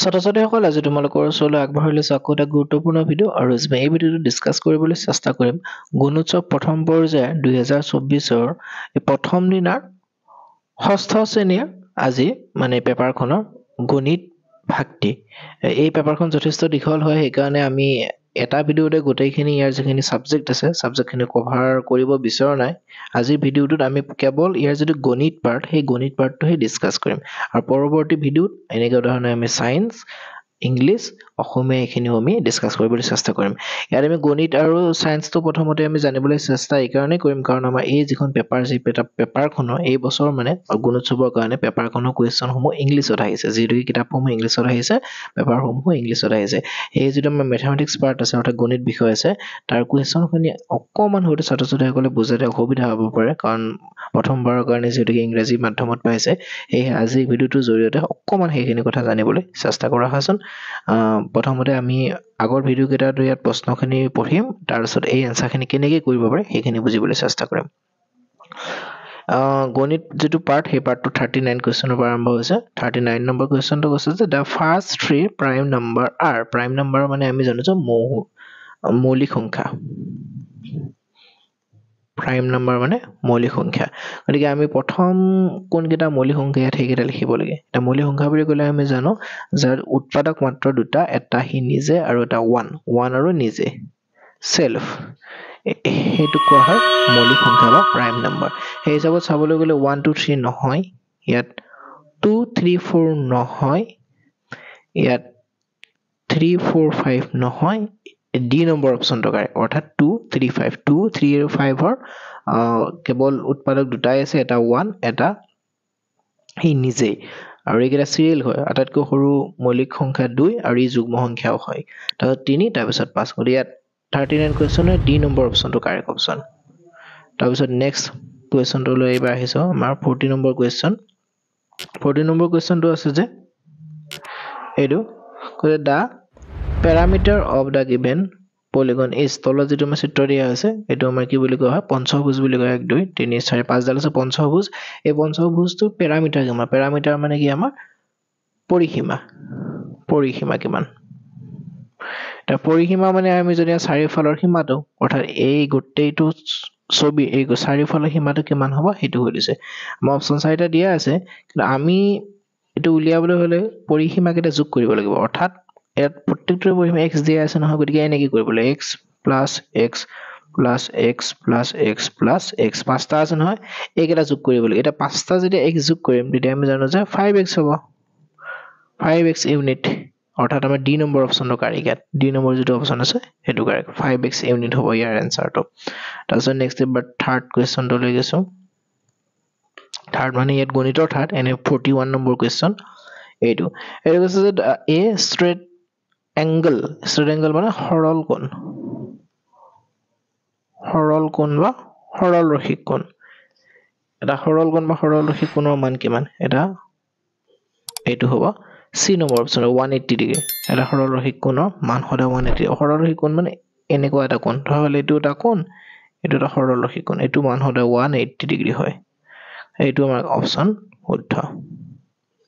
ছাত্ৰ ছাত্ৰীসকল আজি তোমালোকৰ ওচৰলৈ আগবাঢ়ি লৈছো আকৌ এটা গুৰুত্বপূৰ্ণ ভিডিঅ' আৰু এই ভিডিঅ'টো ডিছকাছ কৰিবলৈ চেষ্টা কৰিম গুণোৎসৱ প্ৰথম পৰ্যায়ৰ দুহেজাৰ চৌব্বিছৰ এই প্ৰথম দিনাৰ ষষ্ঠ শ্ৰেণীৰ আজি মানে পেপাৰখনৰ গণিত ভাগটি এই পেপাৰখন যথেষ্ট দীঘল হয় সেইকাৰণে আমি এটা ভিডিঅ'তে গোটেইখিনি ইয়াৰ যিখিনি চাবজেক্ট আছে ছাবজেক্টখিনি কভাৰ কৰিব বিচৰা নাই আজিৰ ভিডিঅ'টোত আমি কেৱল ইয়াৰ যিটো গণিত পাৰ্ট সেই গণিত পাৰ্টটোহে ডিছকাছ কৰিম আৰু পৰৱৰ্তী ভিডিঅ'ত এনেকুৱা ধৰণে আমি ছায়েন্স ইংলিছ অসমীয়া এইখিনিও আমি ডিছকাছ কৰিবলৈ চেষ্টা কৰিম ইয়াত আমি গণিত আৰু চায়েন্সটো প্ৰথমতে আমি জানিবলৈ চেষ্টা এইকাৰণেই কৰিম কাৰণ আমাৰ এই যিখন পেপাৰ যি পেপাৰখনৰ এই বছৰ মানে গুণোৎসৱৰ কাৰণে পেপাৰখনৰ কুৱেশ্যনসমূহ ইংলিছত আহিছে যিহেতু কিতাপসমূহ ইংলিছত আহিছে পেপাৰসমূহ ইংলিছত আহিছে এই যিটো আমাৰ মেথামেটিক্স পাৰ্ট আছে অৰ্থাৎ গণিত বিষয় আছে তাৰ কুৱেশ্যনখিনি অকণমান হয়তো ছাত্ৰ ছাত্ৰীসকলে বুজাতে অসুবিধা হ'ব পাৰে কাৰণ প্ৰথমবাৰৰ কাৰণে যিহেতুকে ইংৰাজী মাধ্যমত পাইছে সেয়েহে আজিৰ ভিডিঅ'টোৰ জৰিয়তে অকণমান সেইখিনি কথা জানিবলৈ চেষ্টা কৰা হৈছোঁ প্ৰথমতে আমি আগৰ ভিডিঅ'কেইটাত ইয়াত প্ৰশ্নখিনি পঢ়িম তাৰপিছত এই এনচাৰখিনি কেনেকৈ কৰিব পাৰে সেইখিনি বুজিবলৈ চেষ্টা কৰিম গণিত যিটো পাৰ্ট সেই পাৰ্টটো থাৰ্টি নাইন কুৱেশ্যনৰ পৰা আৰম্ভ হৈছে থাৰ্টি নাইন নম্বৰ কুৱেশ্যনটো কৈছে যে the first three prime number are prime number মানে আমি জানো যে মৌ মৌলিক সংখ্যা প্ৰাইম নাম্বাৰ মানে মৌলিক সংখ্যা গতিকে আমি প্ৰথম কোনকেইটা মৌলিক সংখ্যা ইয়াত সেইকেইটা লিখিব লাগে এতিয়া মৌলিক সংখ্যা বুলি ক'লে আমি জানো যে উৎপাদক মাত্ৰ দুটা এটা সি নিজে আৰু এটা ওৱান ওৱান আৰু নিজে চেল্ফ সেইটোক কোৱা হয় মৌলিক সংখ্যা বা প্ৰাইম নাম্বাৰ সেই হিচাপত চাবলৈ গ'লে ওৱান টু থ্ৰী নহয় ইয়াত টু থ্ৰী ফ'ৰ নহয় ইয়াত থ্ৰী ফ'ৰ ফাইভ নহয় ডি নম্বৰ অপশ্যনটো কাৰে অৰ্থাৎ two three five two three আৰু ফাইভৰ কেৱল উৎপাদক দুটাই আছে এটা ওৱান এটা সি নিজেই আৰু এইকেইটা চিৰিয়েল হয় আটাইতকৈ সৰু মৌলিক সংখ্যা দুই আৰু ই যুগ্ম সংখ্যাও হয় তাৰপিছত তিনি তাৰপিছত পাঁচ গতিকে ইয়াত থাৰ্টি নাইন কুৱেশ্যন হয় ডি নম্বৰ অপশ্যনটো কাৰেক্ট অপশ্যন তাৰপিছত নেক্সট কুৱেশ্যনটোলৈ এইবাৰ আহিছোঁ আমাৰ forty number question forty number কুৱেশ্যনটো আছে যে এইটো the parameter of the given polygon is তলত যিটো আমাৰ চিত্ৰ দিয়া আছে এইটো আমাৰ কি বুলি কোৱা হয় পঞ্চভোজ বুলি কয় এক দুই তিনি চাৰি পাঁচডাল আছে পঞ্চভোজ এই পঞ্চভোজটো পেৰামিটাৰ কিমান পেৰামিটাৰ মানে কি আমাৰ পৰিসীমা পৰিসীমা কিমান পৰিসীমা মানে আমি যদি চাৰিওফালৰ সীমাটো অৰ্থাৎ এই গোটেইটো ছবি এই চাৰিওফালৰ সীমাটো কিমান হ'ব সেইটো হৈ সুধিছে আমাৰ অপশ্যন চাৰিটা দিয়া আছে কিন্তু আমি এইটো উলিয়াবলৈ হ'লে পৰিসীমাকেইটা যোগ কৰিব লাগিব অৰ্থাৎ ইয়াত প্ৰত্যেকটোৰে বহিম এক্স দিয়া আছে নহয় গতিকে এনেকৈ কৰিব লাগে x plus x plus x plus x plus x পাঁচটা আছে নহয় এইকেইটা যোগ কৰিব লাগে এতিয়া পাঁচটা যেতিয়া এক্স যোগ কৰিম তেতিয়া আমি জানো যে ফাইভ এক্স হ'ব ফাইভ এক্স ইউনিট অৰ্থাৎ আমাৰ ডি নম্বৰ অপশ্যনটো কাৰিক ইয়াত ডি নম্বৰ যিটো অপশ্যন আছে সেইটো কাৰিক ফাইভ এক্স ইউনিট হ'ব ইয়াৰ এনচাৰটো তাৰপিছত নেক্সট এবাৰ থাৰ্ড কুৱেশ্যনটো লৈ গৈছো থাৰ্ড মানে ইয়াত গণিতৰ থাৰ্ড এনে ফৰ্টি ওৱান নম্বৰ কুৱেশ্যন এইটো এইটো কৈছে যে a straight angle straight angle মানে সৰল কোণ সৰল কোণ বা সৰল ৰসিক কোণ এটা সৰল কোণ বা সৰল ৰসিক কোণৰ মান কিমান এটা এইটো হ'ব C number option one eighty degree এটা সৰল ৰসিক কোণৰ মান সদায় ওৱান এইটি সৰল ৰসিক কোণ মানে এনেকুৱা এটা কোণ ধৰক এইটো এটা কোণ এইটো এটা সৰল ৰসিক কোণ এইটো মান সদায় ওৱান এইট্টি ডিগ্ৰী হয় এইটো আমাৰ অপশ্যন শুদ্ধ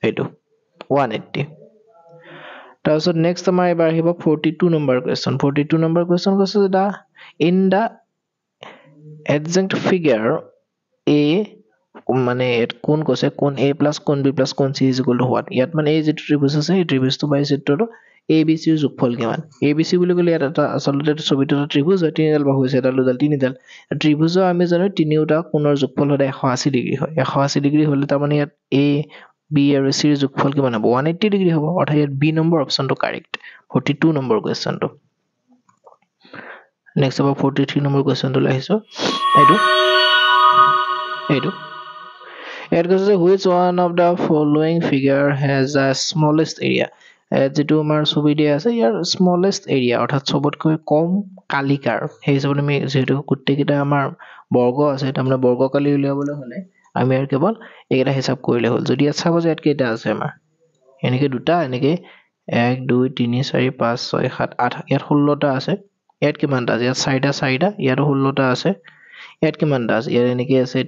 এইটো ওৱান এইট্টি তাৰপিছত নেক্সট আমাৰ এইবাৰ আহিব forty two number question forty two number question কৈছে যে দা ইন দা এডজেক্ট ফিগাৰ এ মানে কোন কৈছে কোন এ প্লাছ কোন বি প্লাছ কোন C is equal to what ইয়াত মানে এই যিটো ত্ৰিভুজ আছে সেই ত্ৰিভুজটো বা এই চিত্ৰটো এ বি চিৰ যোগফল কিমান এ বি চি বুলি ক'লে ইয়াত এটা আচলতে ছবিটো এটা ত্ৰিভুজ হয় তিনিডাল বাহু হৈছে এডাল দুডাল তিনিডাল ত্ৰিভুজৰ আমি জানো তিনিওটা কোণৰ যোগফল সদায় এশ আশী ডিগ্ৰী হয় এশ আশী ডিগ্ৰী হ'লে তাৰমানে ইয়াত এ বি আৰু চিৰ যোগফল কিমান হ'ব ওৱান এইটটি ডিগ্ৰী হ'ব অৰ্থাৎ ইয়াত বি নম্বৰ অপশ্যনটো কাৰেক্ট ফৰ্টি টু নম্বৰ কুৱেশ্যনটো নেক্সট হ'ব ফৰ্টি থ্ৰী নম্বৰ কুৱেশ্যনটোলৈ আহিছোঁ এইটো এইটো ইয়াত কৈছে যে which one of the following figure has the smallest area যিটো আমাৰ ছবি দিয়া আছে ইয়াৰ স্মলেষ্ট এৰিয়া অৰ্থাৎ চবতকৈ কম কালিকাৰ সেই হিচাপত আমি যিহেতু গোটেইকেইটা আমাৰ বৰ্গ আছে তাৰমানে বৰ্গকালি উলিয়াবলৈ হ'লে আমি আৰু কেৱল এইকেইটা হিচাপ কৰিলে হ'ল যদি ইয়াত চাব যে ইয়াত কেইটা আছে আমাৰ এনেকৈ দুটা এনেকে এক দুই তিনি চাৰি পাঁচ ছয় সাত আঠ ইয়াত ষোল্লটা আছে ইয়াত কিমানটা আছে ইয়াত চাৰিটা চাৰিটা ইয়াতো ষোল্লটা আছে ইয়াত কিমানটা আছে ইয়াত এনেকৈ আছে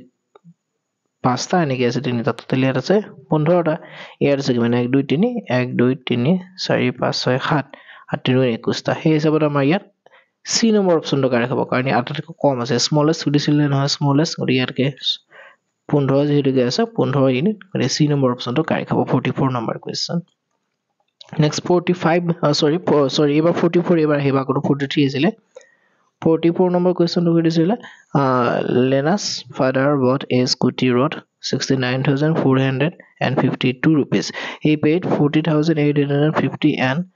পাঁচটা এনেকৈ আছে তিনিটা টোটেল ইয়াত আছে পোন্ধৰটা ইয়াত আছে কিমান এক দুই তিনি এক দুই তিনি চাৰি পাঁচ ছয় সাত আঠ তিনি একৈছটা সেই হিচাপত আমাৰ ইয়াত চি নম্বৰ অপশ্যনটো কাৰেক হ'ব কাৰণ আটাইতকৈ কম আছে স্মলেষ্ট সুধিছিলে নহয় স্মলেষ্ট গতিকে ইয়াতকে পোন্ধৰ যিহেতুকে আছে পোন্ধৰ ইউনিট মানে চি নম্বৰ অপশ্যনটো কাঢ়ি খাব forty four number question next forty five sorry sorry এইবাৰ ফৰ্টি ফ'ৰ এইবাৰ আহিব আগতো ফৰ্টি থ্ৰী আছিলে ফৰ্টি ফ'ৰ নম্বৰ কুৱেশ্যনটো কৈ দিছিলে Lena's father bought a scooty ৰড sixty nine thousand four hundred and fifty two rupees he paid forty thousand eight hundred and fifty and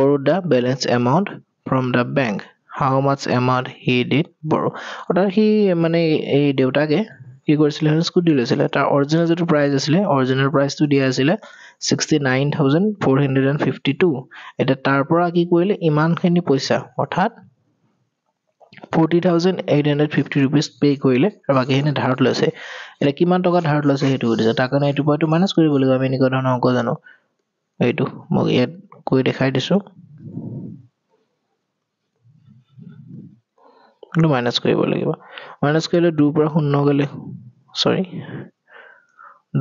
borrow the balance amount from the bank how much amount he did borrow অৰ্থাৎ সি মানে এই দেউতাকে কি কৰিছিলে scooty লৈছিলে তাৰ original যিটো prize আছিলে অৰিজিনেল প্ৰাইজটো দিয়া আছিলে sixty nine thousand four hundred and fifty two এতিয়া তাৰ পৰা কি কৰিলে ইমানখিনি পইচা অৰ্থাৎ forty thousand eight hundred fifty rupees pay' কৰিলে আৰু বাকীখিনি ধাৰত লৈছে এতিয়া কিমান টকা ধাৰত লৈছে সেইটো সুধিছে তাৰ কাৰণে এইটো পৰাটো মাইনাছ কৰিব লাগিব আমি এনেকুৱা ধৰণৰ অংক জানো এইটো মই ইয়াত কৈ দেখাই দিছোঁ কিন্তু মাইনাচ কৰিব লাগিব মাইনাচ কৰিলে দুইৰ পৰা শূন্য গ'লে চৰি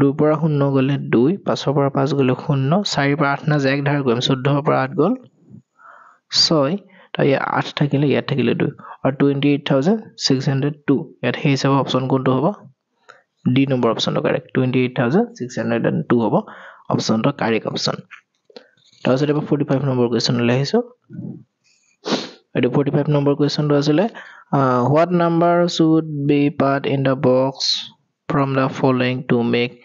দুইৰ পৰা শূন্য গ'লে দুই পাঁচৰ পৰা পাঁচ গ'লে শূন্য চাৰিৰ পৰা আঠ নাজ এক ধাৰ কৰিম চৈধ্যৰ পৰা আঠ গ'ল ছয় তাৰ ইয়াত আঠ থাকিলে ইয়াত থাকিলে দুই আৰু twenty eight thousand six hundred two ইয়াত সেই হিচাপে অপশ্যন কোনটো হ'ব ডি নম্বৰ অপশ্যনটো correct twenty eight thousand six hundred and two হ'ব অপশ্যনটো কাৰেক্ট অপশ্যন তাৰপিছত এবাৰ ফৰ্টি ফাইভ নম্বৰ লৈ আহিছোঁ এইটো ফৰ্টি ফাইভ নম্বৰ কুৱেশ্যনটো আছিলে what number should be part in the box from the following to make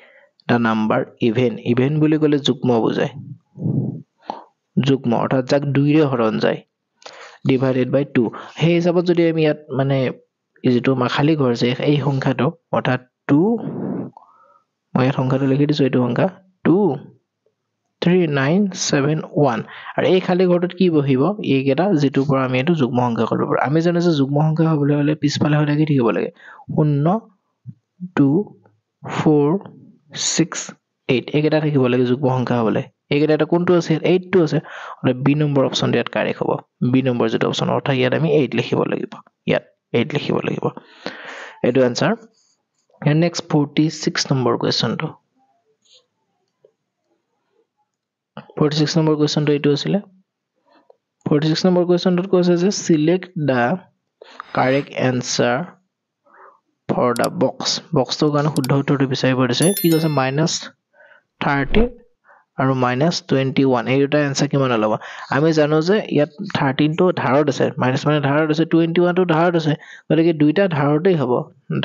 the number even even বুলি ক'লে যুগ্ম বুজায় যুগ্ম অৰ্থাৎ যাক দুইৰে হৰণ যায় ডিভাইডেড বাই টু সেই হিচাপত যদি আমি ইয়াত মানে যিটো মাখালী ঘৰ যে এই সংখ্যাটো অৰ্থাৎ টু মই ইয়াত সংখ্যাটো লিখি দিছো এইটো সংখ্যা টু 3971 আৰু এই খালী ঘৰটোত কি বহিব এইকেইটা যিটোৰ পৰা আমি এইটো যুগ্ম সংখ্যা কৰিব পাৰোঁ আমি জানো যুগ্ম সংখ্যা হ'বলৈ হ'লে পিছফালে হ'লে কি থাকিব লাগে শূন্য টু ফ'ৰ ছিক্স এইট এইকেইটা থাকিব লাগে যুগ্ম সংখ্যা হ'বলৈ এইকেইটা এটা কোনটো আছে এইটটো আছে বি নম্বৰ অপশ্যনটো ইয়াত কাৰেক হ'ব বি নম্বৰ যিটো অপশ্যন অৰ্থাৎ ইয়াত আমি এইট লিখিব লাগিব ইয়াত এইট লিখিব লাগিব এইটো answer next forty six number কুৱেশ্যনটো ফৰ্টি ছিক্স নম্বৰ কুৱেশ্যনটো এইটো আছিলে ফৰ্টি ছিক্স নম্বৰ কুৱেশ্যনটোত কৈছে যে select the correct answer for the box বক্সটোৰ কাৰণে শুদ্ধ উত্তৰটো বিচাৰিব দিছে কি কৈছে মাইনাছ থাৰ্টি আৰু মাইনাছ টুৱেণ্টি ওৱান এই দুটা এনচাৰ কিমান ওলাব আমি জানো যে ইয়াত থাৰ্টিনটো ধাৰত আছে মাইনাছ মানে ধাৰত আছে টুৱেণ্টি ওৱানটো ধাৰত আছে গতিকে দুইটা ধাৰতেই হ'ব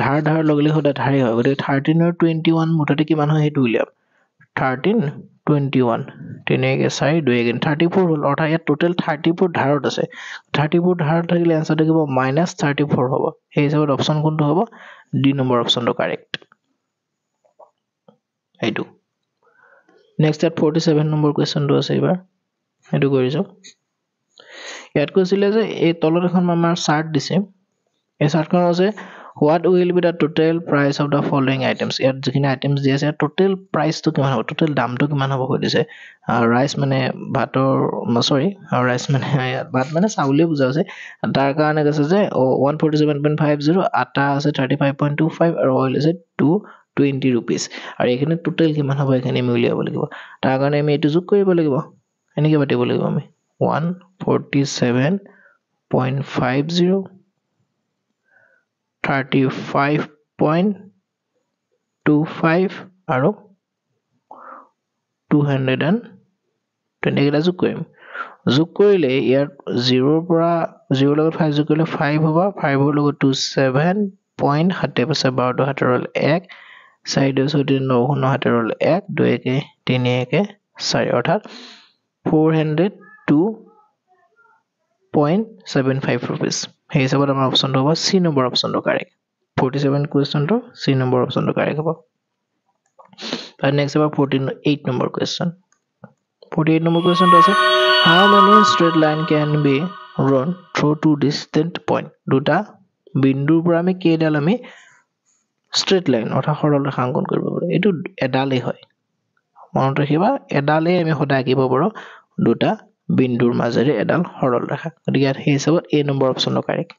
ধাৰ ধাৰ লগিলে সদায় ধাৰেই হয় গতিকে থাৰ্টিন আৰু টুৱেণ্টি ওৱান মুঠতে কিমান হয় সেইটো উলিয়াম থাৰ্টিন টুৱেণ্টি ওৱান তেনেকৈ চাৰি থাৰ্টি ফ'ৰ হ'ল অৰ্থাৎ ইয়াত টোটেল থাৰ্টি ফ'ৰ ধাৰত আছে থাৰ্টি ফ'ৰ ধাৰত থাকিলে এনচাৰ থাকিব মাইনাছ থাৰ্টি ফ'ৰ হ'ব সেই হিচাপত অপশ্যন কোনটো হ'ব দুই নম্বৰ অপশ্যনটো কাৰেক্ট সেইটো নেক্সট ইয়াত ফৰ্টি ছেভেন নম্বৰ কুৱেশ্যনটো আছে এইবাৰ সেইটো কৰি চাওক ইয়াত কৈছিলে যে এই তলত এখন আমাৰ চাৰ্ট দিছে এই চাৰ্টখন আছে what will be the total price of the following items ইয়াত যিখিনি আইটেমছ দি আছে টোটেল প্ৰাইচটো কিমান হ'ব টোটেল দামটো কিমান হ'ব সুধিছে ৰাইচ মানে ভাতৰ চৰি ৰাইচ মানে ভাত মানে চাউলে বুজা হৈছে তাৰ কাৰণে কৈছে যে one forty seven point five zero' আটা আছে thirty five point two five আৰু অইল আছে টু টুৱেণ্টি ৰুপিজ আৰু এইখিনি টোটেল কিমান হ'ব এইখিনি আমি উলিয়াব লাগিব তাৰ কাৰণে আমি এইটো যোগ কৰিব লাগিব এনেকৈ পাতিব লাগিব আমি one forty seven point five zero' thirty five point two five আৰু টু হাণ্ড্ৰেড এণ্ড টুৱেণ্টিকেইটা যোগ কৰিম যোগ কৰিলে ইয়াত জিৰ'ৰ পৰা জিৰ'ৰ লগত ফাইভ যোগ কৰিলে ফাইভ হ'ব ফাইভৰ লগত টু ছেভেন পইণ্ট সাতে পাছে বাৰটো হাতে ৰ'ল এক চাৰি দুই ছয় তিনি ন শূন্য হাতে ৰ'ল এক দুই একে তিনি একে চাৰি অৰ্থাৎ four hundred two point seven five rupees সেই হিচাপত আমাৰ অপশ্যনটো হ'ব চি নম্বৰ অপশ্যনটো কাৰেক্ট ফৰ্টি ছেভেন কুৱেশ্যনটো চি নম্বৰ অপশ্যনটো কাৰেক্ট হ'ব তাৰ নেক্সট হ'ব forty eight number question forty eight number কুৱেশ্যনটো আছে how many straight line can be run through two distant point দুটা বিন্দুৰ পৰা আমি কেইডাল আমি ষ্ট্ৰেট লাইন অৰ্থাৎ সৰল ৰেখা অংকন কৰিব পাৰোঁ এইটো এডালেই হয় মনত ৰাখিবা এডালেই আমি সদায় আঁকিব পাৰোঁ দুটা বিন্দুৰ মাজেৰে এডাল সৰল ৰেখা গতিকে ইয়াত সেই হিচাপত এই নম্বৰ অপশ্যনটো কাৰেক্ট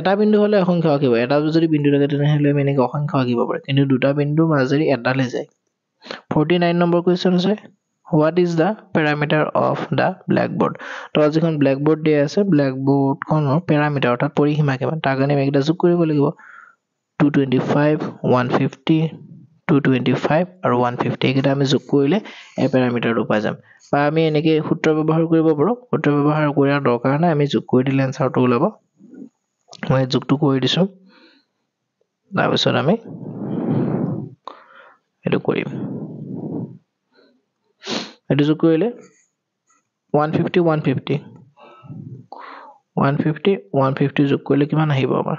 এটা বিন্দু হ'লে অসংখ্য আঁকিব এটা যদি বিন্দু থাকে তেনেহ'লে আমি এনেকৈ অসংখ্য আঁকিব পাৰোঁ কিন্তু দুটা বিন্দুৰ মাজেৰে এডালে যায় ফৰ্টি নাইন নম্বৰ কুৱেশ্যন হৈছে what is the parameter of the blackboard তলত যিখন ব্লেকবৰ্ড দিয়া আছে ব্লেকবৰ্ডখনৰ পেৰামিটাৰ অৰ্থাৎ পৰিসীমা কিমান তাৰ কাৰণে আমি এইকেইটা যোগ কৰিব লাগিব two twenty five one fifty two twenty five আৰু ওৱান ফিফটি এইকেইটা আমি যোগ কৰিলে এই পেৰামিটাৰটো পাই যাম বা আমি এনেকৈ সূত্ৰ ব্যৱহাৰ কৰিব পাৰোঁ সূত্ৰ ব্যৱহাৰ কৰাৰ দৰকাৰ নাই আমি যোগ কৰি দিলে এনচাৰটো ওলাব মই যোগটো কৰি দিছোঁ তাৰপিছত আমি এইটো কৰিম এইটো যোগ কৰিলে one fifty one fifty one fifty one fifty যোগ কৰিলে কিমান আহিব আমাৰ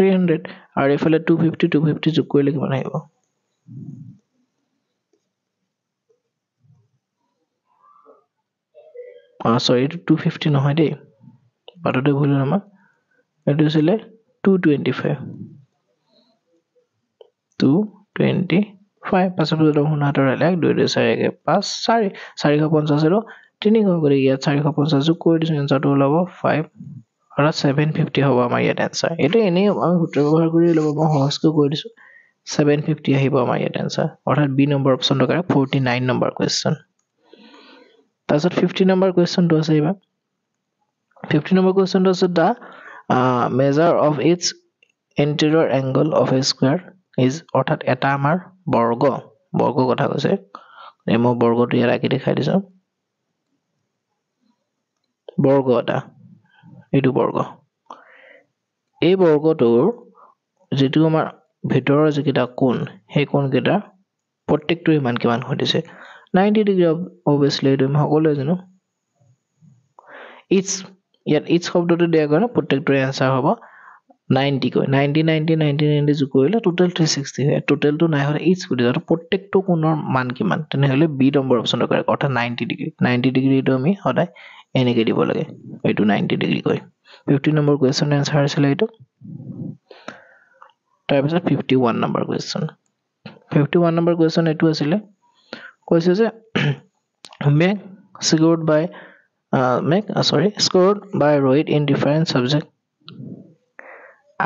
থ্ৰী হাণ্ড্ৰেড আৰু এইফালে টু ফিফটি টু ফিফটি যোগ কৰিলে কিমান আহিব চৰি এইটো টু ফিফটি নহয় দেই পাতোতে ভুল হ'ল আমাৰ এইটো আছিলে two twenty five two twenty five পাছত যদি শুনা হাতৰ আহিলে এক দুই দুই চাৰি একে পাঁচ চাৰি চাৰিশ পঞ্চাছ আৰু তিনিশ গতিকে ইয়াত চাৰিশ পঞ্চাছ যোগ কৰি দিছোঁ এনচাৰটো ওলাব ফাইভ অৰ্থাৎ ছেভেন ফিফটি হ'ব আমাৰ ইয়াত এনচাৰ এইটো এনেই আমি সূত্ৰ ব্যৱহাৰ কৰি ল'ব মই সহজকৈ কৈ দিছোঁ ছেভেন ফিফটি আহিব আমাৰ ইয়াত এনচাৰ অৰ্থাৎ বি নম্বৰ অপশ্যনটো কাৰণে ফৰ্টি নাইন নম্বৰ কুৱেশ্যন তাৰপিছত ফিফটি নম্বৰ কুৱেশ্যনটো আছে এইবাৰ ফিফটি নম্বৰ কুৱেশ্যনটো আছে the measure of its interior angle of a square is অৰ্থাৎ এটা আমাৰ বৰ্গ বৰ্গ কথা কৈছে মই বৰ্গটো ইয়াত আঁকি দেখাই দিছোঁ বৰ্গ এটা এইটো বৰ্গ এই বৰ্গটোৰ যিটো আমাৰ ভিতৰৰ যিকেইটা কোণ সেই কোণকেইটা প্ৰত্যেকটো ইমান কিমান ঘটিছে নাইণ্টি ডিগ্ৰী অভিয়াছলি এইটো আমি সকলোৱে জানো ইটছ ইয়াত ইটছ শব্দটো দিয়া কাৰণে প্ৰত্যেকটোৰে এনচাৰ হ'ব নাইণ্টিকৈ নাইণ্টি নাইণ্টি নাইণ্টি নাইণ্টি যোগ কৰিলে টোটেল থ্ৰী ছিক্সটি হয় টোটেলটো নাই হ'লে ইটছ বুলি কয় প্ৰত্যেকটো কোণৰ মান কিমান তেনেহ'লে বি নম্বৰ অপশ্যনটো কৰে অৰ্থাৎ নাইণ্টি ডিগ্ৰী নাইণ্টি ডিগ্ৰীটো আমি সদায় এনেকৈ দিব লাগে এইটো নাইণ্টি ডিগ্ৰী কয় ফিফটি নম্বৰ কুৱেশ্যন এনচাৰ আছিলে এইটো তাৰপিছত fifty one number question fifty one number question এইটো আছিলে কৈছে যে marks scored by marks sorry scored by Rohit in different subject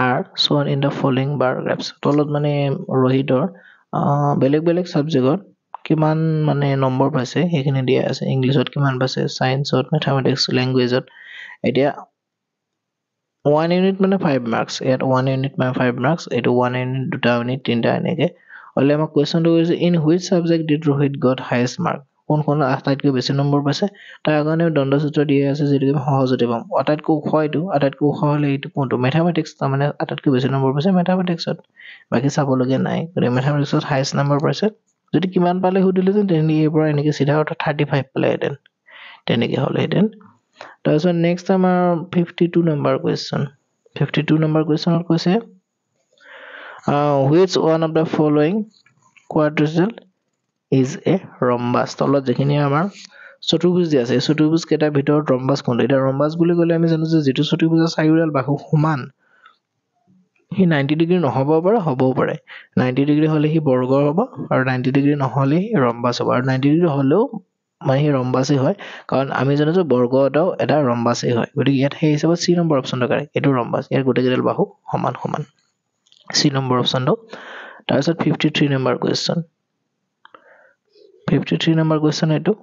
are shown in the following bar graphs তলত মানে ৰোহিতৰ বেলেগ বেলেগ ছাবজেক্টত কিমান মানে নম্বৰ পাইছে সেইখিনি দিয়া আছে ইংলিছত কিমান পাইছে চায়েন্সত মেথামেটিক্স লেংগুৱেজত এতিয়া ওৱান ইউনিট মানে ফাইভ মাৰ্কছ ইয়াত ওৱান ইউনিট মানে ফাইভ মাৰ্কছ এইটো ওৱান ইউনিট দুটা ইউনিট তিনিটা এনেকৈ হ'লে আমাক কুৱেশ্যনটো কৈছে in which subject did Rohit got highest mark কোন আটাইতকৈ বেছি নম্বৰ পাইছে তাৰ কাৰণে দণ্ড দণ্ডচিত্ৰ দিয়া আছে যিটো আমি সহজতে পাম আটাইতকৈ ওখ এইটো আটাইতকৈ ওখ হ'লে এইটো কোনটো মেথামেটিক্স তাৰমানে আটাইতকৈ বেছি নম্বৰ পাইছে মেথামেটিক্সত বাকী চাবলগীয়া নাই গতিকে মেথামেটিক্সত হায়েষ্ট নম্বৰ পাইছে যদি কিমান পালে সুধিলোহেঁতেন তেনেকৈ ইয়াৰ পৰা এনেকৈ চিধা অৰ্থাৎ থাৰ্টি ফাইভ পালেহেঁতেন তেনেকৈ হ'লেহেঁতেন তাৰপিছত নেক্সট আমাৰ fifty two number question fifty two number কুৱেশ্যনত কৈছে which one of the following quadrilateral is a rhombus তলত যিখিনি আমাৰ চতুৰ্ভুজ দিয়া আছে এই কেইটাৰ ভিতৰত ৰম্বাছ কোনটো এতিয়া ৰম্বাছ বুলি ক'লে আমি জানো যে যিটো চতুৰ্ভুজৰ চাৰিওডাল বাহু সমান সি নাইণ্টি ডিগ্ৰী নহ'বও পাৰে হ'বও পাৰে নাইণ্টি ডিগ্ৰী হ'লে সি বৰ্গ হ'ব আৰু নাইণ্টি ডিগ্ৰী নহ'লে সি ৰম্বাছ হ'ব আৰু নাইণ্টি ডিগ্ৰী হ'লেও মানে সি ৰম্বাছেই হয় কাৰণ আমি জানো যে বৰ্গ এটাও এটা ৰম্বাছেই হয় গতিকে ইয়াত সেই হিচাপত চি নম্বৰ অপশ্যন দৰকাৰ এইটো ৰম্বাছ ইয়াৰ গোটেইকেইডাল বাহু সমান সমান চি নম্বৰ অপশ্যনটো তাৰপিছত fifty three number question fifty three number question এইটো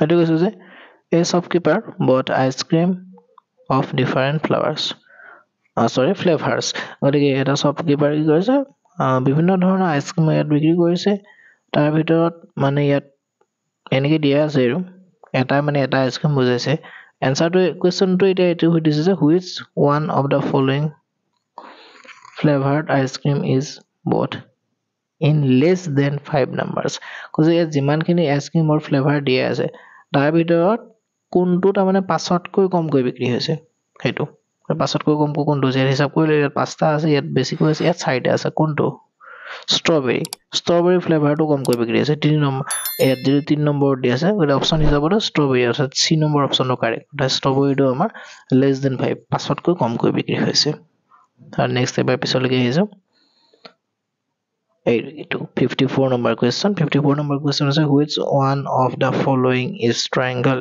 এইটো কৈছোঁ যে a shopkeeper bought ice cream of different flowers sorry flavours গতিকে এটা শ্বপকিপাৰ কি কৰিছে বিভিন্ন ধৰণৰ আইচক্ৰীম ইয়াত বিক্ৰী কৰিছে তাৰ ভিতৰত মানে ইয়াত এনেকৈ দিয়া আছে আৰু এটা মানে এটা আইচক্ৰীম বুজাইছে এনচাৰটো কুৱেশ্যনটো এতিয়া এইটো সুধিছে যে which one of the following flavoured ice cream is both in less than five numbers কৈছে ইয়াত যিমানখিনি আইচক্ৰীমৰ ফ্লেভাৰ দিয়া আছে তাৰ ভিতৰত কোনটো তাৰমানে পাঁচতকৈ কমকৈ বিক্ৰী হৈছে সেইটো পাছত কৈ গম পোৱা কোনটো যেন হিচাপ কৰিলোঁ ইয়াত পাঁচটা আছে ইয়াত বেছিকৈ আছে ইয়াত চাৰিটা আছে কোনটো ষ্ট্ৰবেৰী ষ্ট্ৰবেৰী ফ্লেভাৰটো কমকৈ বিক্ৰী হৈছে তিনি নম্বৰ ইয়াত যিটো তিনি নম্বৰত দি আছে গতিকে অপশ্যন হিচাপতে ষ্ট্ৰবেৰী অৰ্থাৎ চি নম্বৰ অপশ্যনটো কাৰেক্ট অৰ্থাৎ ষ্ট্ৰবেৰীটো আমাৰ লেছ দেন ফাইভ পাঁচতকৈ কমকৈ বিক্ৰী হৈছে আৰু নেক্সট এবাৰ পিছলৈকে আহি যাওঁ এইটো fifty four number question fifty four number question আছে which one of the following is triangle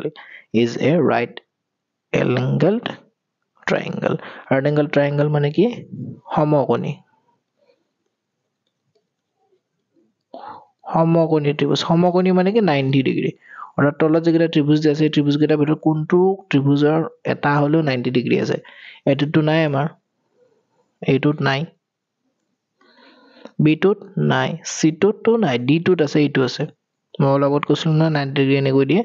is a right angled triangle right angle triangle মানে কি সমকোণী সমকোণী ত্ৰিভুজ সমকোণী মানে কি নাইণ্টি ডিগ্ৰী অৰ্থাৎ তলত যিকেইটা ত্ৰিভুজ দিয়া আছে সেই ত্ৰিভুজকেইটাৰ ভিতৰত কোনটো ত্ৰিভুজৰ এটা হ'লেও নাইণ্টি ডিগ্ৰী আছে এইটোতটো নাই আমাৰ এইটোত নাই বিটোত নাই চিটোতটো নাই ডিটোত আছে এইটো আছে মই লগত কৈছিলোঁ নহয় নাইণ্টি ডিগ্ৰী এনেকৈ দিয়ে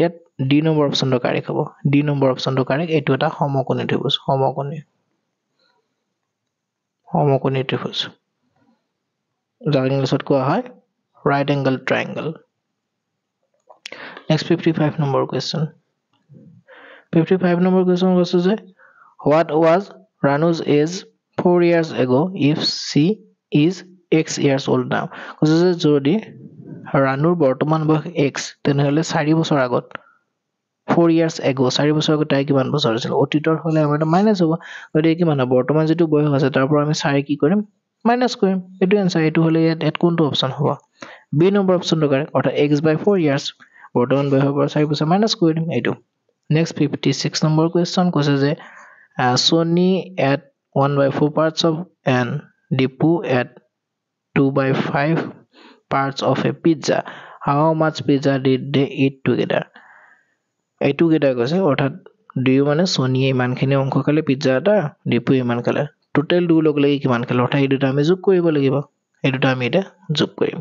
ইয়াত ডি নম্বৰ অপশ্যনটো কাৰেক্ট হ'ব ডি নম্বৰ অপশ্যনটো কাৰেক্ট এইটো এটা সমকোণী ত্ৰিভুজ সমকোণী সমকোণী ত্ৰিভুজ যাক ইংলিছত কোৱা হয় right angle triangle next fifty five number question fifty five number question কৈছোঁ যে what was Ranu's age four years ago' if C is x years old now কৈছে যে যদি ৰাণুৰ বৰ্তমান বয়স এক্স তেনেহ'লে চাৰি বছৰ আগত ফ'ৰ ইয়াৰ্ছ এগ' চাৰি বছৰ আগত তাই কিমান বছৰ আছিল অতীতৰ হ'লে আমাৰ এটা মাইনাছ হ'ব গতিকে কিমান হ'ব বৰ্তমান যিটো বয়স আছে তাৰ পৰা আমি চাই কি কৰিম মাইনাছ কৰিম এইটো এনচাৰ এইটো হ'লে ইয়াত ইয়াত কোনটো অপশ্যন হ'ব বি নম্বৰ অপশ্যনটো কাৰে অৰ্থাৎ এক্স বাই ফ'ৰ ইয়াৰ্ছ বৰ্তমান বয়সৰ পৰা চাৰি বছৰ মাইনাছ কৰি দিম এইটো next fifty six number question কৈছে যে Soni ate one by four parts of an Dipu ate two by five parts of a pizza how much pizza did they eat together এইটো কেইটা কৈছে অৰ্থাৎ দুয়ো মানে চনীয়ে ইমানখিনি অংশ খালে পিজ্জা এটা ডিপুৱে ইমান খালে টোটেল দুয়ো লগ লাগি কিমান খালে অৰ্থাৎ এই দুটা আমি যোগ কৰিব লাগিব এই দুটা আমি এতিয়া যোগ কৰিম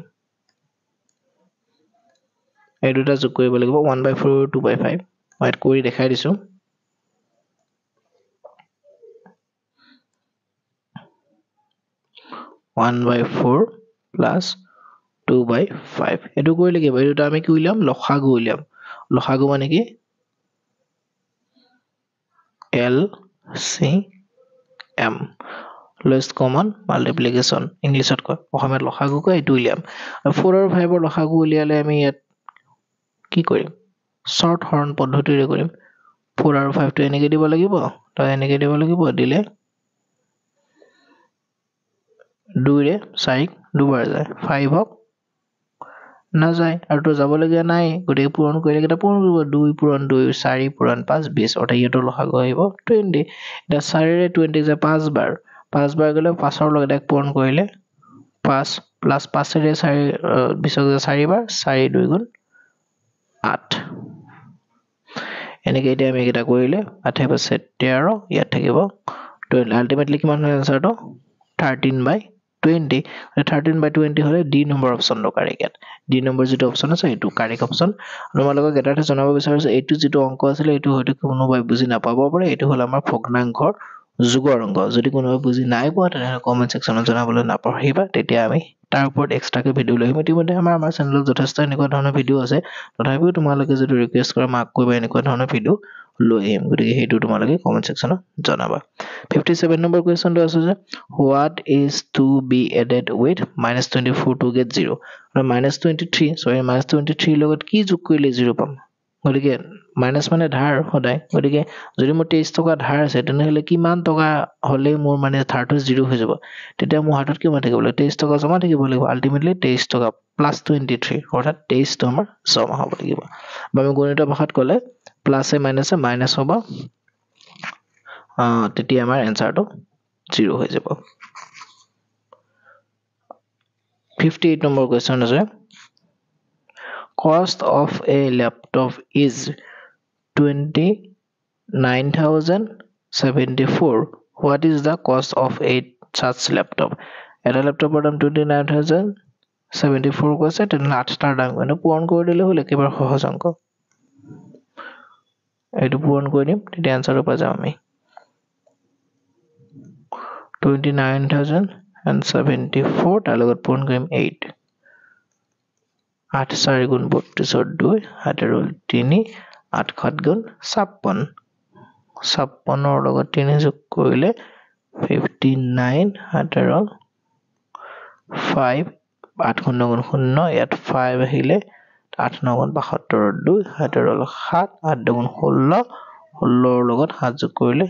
এই দুটা যোগ কৰিব লাগিব one by four two by five মই কৰি দেখাই দিছো one by four plus two by five এইটো কৰি লাগিব এই দুটা আমি কি উলিয়াম লসা গু উলিয়াম লসা গু মানে কি L C M lowest common multiplication english ot koy ohomer lohagu koy etu liam four or five lohagu uliale ami yet ki korim short horn poddhoti re korim four or five to enege dibo lagibo to enege dibo lagibo dile দুইৰে চাৰিক দুবাৰ যায় ফাইভক নাযায় আৰুতো যাবলগীয়া নাই গতিকে পূৰণ কৰিলে কেইটা পূৰণ কৰিব দুই পূৰণ দুই চাৰি পূৰণ পাঁচ বিছ অৰ্থাৎ ইহঁতৰ লগ আহিব টুৱেণ্টি এতিয়া চাৰিৰে টুৱেণ্টি যে পাঁচবাৰ পাঁচবাৰ গ'লে পাঁচৰ লগত এক পূৰণ কৰিলে পাঁচ প্লাছ পাঁচেৰে চাৰি বিছক যে চাৰিবাৰ চাৰি দুই গুণ আঠ এনেকৈ এতিয়া আমি এইকেইটা কৰিলে আঠে পাছে তেৰ ইয়াত থাকিব টুৱেণ্টি আল্টিমেটলি কিমান হয় এনচাৰটো thirteen by twenty thirteen by twenty হ'লে ডি নম্বৰ অপশ্যনটো কাৰেক্ট ইয়াত ডি নম্বৰ যিটো অপশ্যন আছে সেইটো কাৰেক্ট অপশ্যন তোমালোকক এটা এটা জনাব বিচাৰিছোঁ এইটো যিটো অংক আছিলে এইটো হয়তো কোনোবাই বুজি নাপাব পাৰে এইটো হ'ল আমাৰ ভগ্নাংশৰ যোগৰ অংগ যদি কোনোবাই বুজি নাই পোৱা তেনেহ'লে কমেণ্ট ছেকশ্যনত জনাবলৈ নাপাহৰিবা তেতিয়া আমি তাৰ ওপৰত এক্সট্ৰাকৈ ভিডিঅ' লৈ আহিম ইতিমধ্যে আমাৰ আমাৰ চেনেলত যথেষ্ট এনেকুৱা ধৰণৰ ভিডিঅ' আছে তথাপিও তোমালোকে যদি ৰিকুৱেষ্ট কৰা মাৰ্ক কৰিবা এনেকুৱা ধৰণৰ ভিডিঅ' লৈ আহিম গতিকে সেইটো তোমালোকে কমেণ্ট ছেকশ্যনত জনাবা ফিফটি ছেভেন নম্বৰ কুৱেশ্যনটো আছে যে what is to be added with minus twenty four to get zero' আৰু minus twenty three sorry minus twenty থ্ৰীৰ লগত কি যোগ কৰিলে জিৰ' পাম গতিকে মাইনাছ মানে ধাৰ সদায় গতিকে যদি মোৰ তেইছ টকা ধাৰ আছে তেনেহ'লে কিমান টকা হ'লে মোৰ মানে থাৰ্টো জিৰ' হৈ যাব তেতিয়া মোৰ হাতত কিমান থাকিব লাগিব তেইছ টকা জমা থাকিব লাগিব আল্টিমেটলি তেইছ টকা প্লাছ টুৱেণ্টি থ্ৰী অৰ্থাৎ তেইছটো আমাৰ জমা হ'ব লাগিব বা আমি গণিত ভাষাত ক'লে প্লাছে মাইনাছে মাইনাছ হ'ব তেতিয়া আমাৰ এনচাৰটো জিৰ' হৈ যাব ফিফটি এইট নম্বৰ কুৱেশ্যন আছে cost of a laptop is 29,074. What is the cost of a such laptop? At a laptop, 29,074. কৈছে তেনেহ'লে আঠটাৰ দাম কৰিম পূৰণ কৰি দিলে হ'ল একেবাৰে সহজ অংক এইটো পূৰণ কৰি দিম তেতিয়া এনচাৰটো পাই যাম আমি twenty nine thousand and seventy four তাৰ লগত পূৰণ কৰিম এইট আঠ চাৰি গুণ বত্ৰিছৰ দুই সাত আৰু তিনি আঠ সাত গুণ ছাপন্ন ছাপন্নৰ লগত তিনি যোগ কৰিলে ফিফটি নাইন সাত আৰু ফাইভ আঠ শূন্য গুণ শূন্য ইয়াত ফাইভ আহিলে আঠ ন গুণ বাসত্তৰ দুই সাত আৰু সাত আঠ দুগুণ ষোল্ল ষোল্লৰ লগত সাত যোগ কৰিলে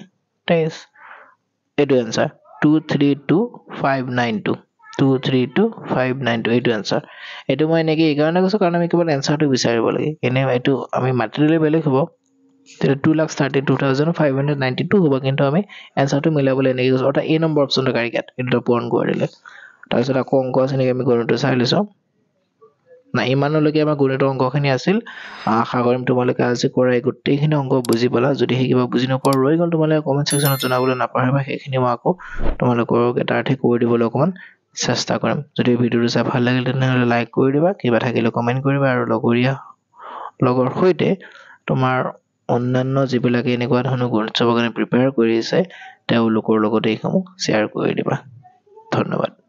তেইছ এইটো answer two three two five nine two two three two five nine two এইটো এনচাৰ এইটো মই এনেকৈ এইকাৰণে কৈছোঁ কাৰণ আমি কেৱল এনচাৰটো বিচাৰিব লাগে এনে এইটো আমি মাতি দিলে বেলেগ হ'ব তেতিয়া two lakh thirty two thousand five hundred ninety two হ'ব কিন্তু আমি এনচাৰটো মিলাবলৈ এনেকৈ কৈছোঁ অৰ্থাৎ এই নম্বৰ অপশ্যনটো কাৰি গাত এইটো পূৰণ কৰি দিলে তাৰপিছত আকৌ অংক আছে নেকি আমি গণিতটো চাই লৈছোঁ নাই ইমানলৈকে আমাৰ গণিত অংকখিনি আছিল আশা কৰিম তোমালোকে আজি কৰা এই গোটেইখিনি অংক বুজি পালা সেই কিবা বুজি নোপোৱা ৰৈ গ'ল তোমালোকে কমেণ্ট ছেকশ্যনত জনাবলৈ নাপাহৰিবা সেইখিনি মই আকৌ তোমালোকক এটা আৰ্থিক কৰি দিবলৈ অকণমান চেষ্টা কৰিম যদি ভিডিঅ'টো চাই ভাল লাগিল তেনেহ'লে লাইক কৰি দিবা কিবা থাকিলে কমেণ্ট কৰিবা আৰু লগৰীয়া লগৰ সৈতে তোমাৰ অন্যান্য যিবিলাকে এনেকুৱা ধৰণৰ গুৰুত্বৰ কাৰণে প্ৰিপেয়াৰ আছে তেওঁলোকৰ লগতে এইসমূহ শ্বেয়াৰ কৰি দিবা ধন্যবাদ